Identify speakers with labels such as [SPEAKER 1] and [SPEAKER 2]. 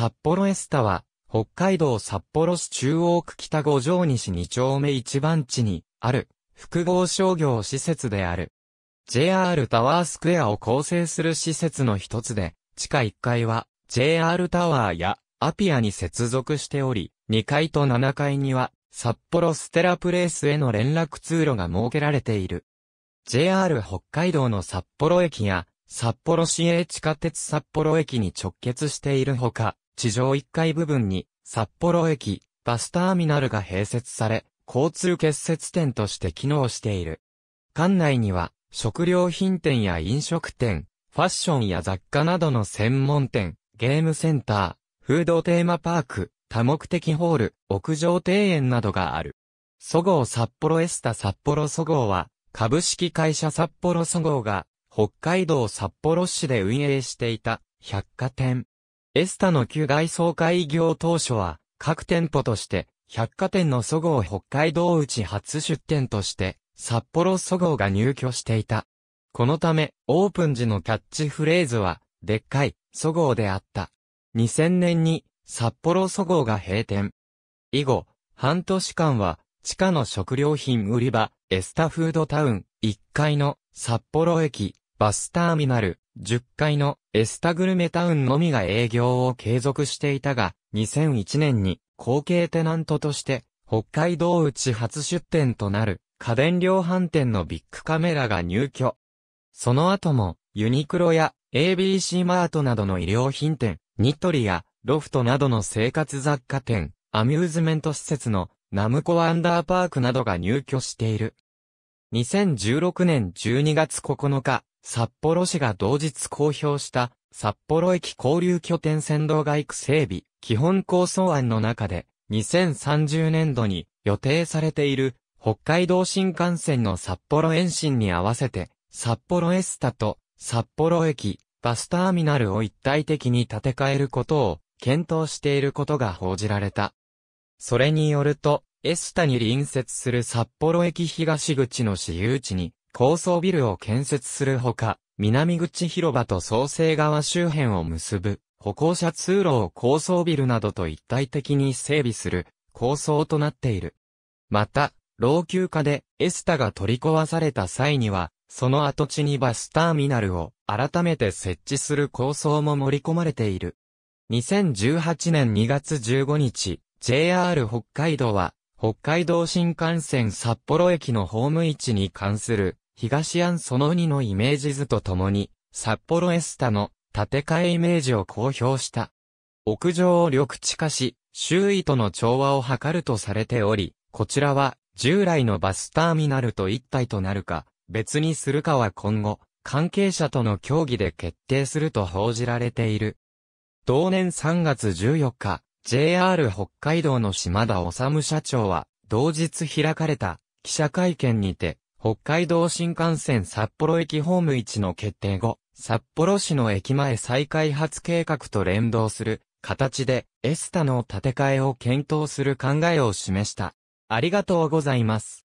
[SPEAKER 1] 札幌エスタは、北海道札幌市中央区北五条西2丁目1番地に、ある、複合商業施設である。JR タワースクエアを構成する施設の一つで、地下1階は、JR タワーや、アピアに接続しており、2階と7階には、札幌ステラプレイスへの連絡通路が設けられている。JR 北海道の札幌駅や、札幌市営地下鉄札幌駅に直結しているほか、地上1階部分に、札幌駅、バスターミナルが併設され、交通結節点として機能している。館内には、食料品店や飲食店、ファッションや雑貨などの専門店、ゲームセンター、フードテーマパーク、多目的ホール、屋上庭園などがある。そごう札幌エスタ札幌そごうは、株式会社札幌そごうが、北海道札幌市で運営していた、百貨店。エスタの旧外装会業当初は、各店舗として、百貨店のそごう北海道内初出店として、札幌そごうが入居していた。このため、オープン時のキャッチフレーズは、でっかい、そごうであった。2000年に、札幌そごうが閉店。以後、半年間は、地下の食料品売り場、エスタフードタウン、1階の、札幌駅、バスターミナル、10階のエスタグルメタウンのみが営業を継続していたが、2001年に後継テナントとして北海道内初出店となる家電量販店のビッグカメラが入居。その後もユニクロや ABC マートなどの衣料品店、ニトリやロフトなどの生活雑貨店、アミューズメント施設のナムコワンダーパークなどが入居している。2016年12月9日、札幌市が同日公表した札幌駅交流拠点線道外区整備基本構想案の中で2030年度に予定されている北海道新幹線の札幌延伸に合わせて札幌エスタと札幌駅バスターミナルを一体的に建て替えることを検討していることが報じられた。それによるとエスタに隣接する札幌駅東口の私有地に高層ビルを建設するほか、南口広場と創生川周辺を結ぶ、歩行者通路を高層ビルなどと一体的に整備する、構想となっている。また、老朽化でエスタが取り壊された際には、その跡地にバスターミナルを改めて設置する構想も盛り込まれている。2018年2月15日、JR 北海道は北海道新幹線札幌駅のホーム位置に関する東安その2のイメージ図とともに、札幌エスタの建て替えイメージを公表した。屋上を緑地化し、周囲との調和を図るとされており、こちらは従来のバスターミナルと一体となるか、別にするかは今後、関係者との協議で決定すると報じられている。同年3月14日、JR 北海道の島田治社長は、同日開かれた記者会見にて、北海道新幹線札幌駅ホーム1の決定後、札幌市の駅前再開発計画と連動する形でエスタの建て替えを検討する考えを示した。ありがとうございます。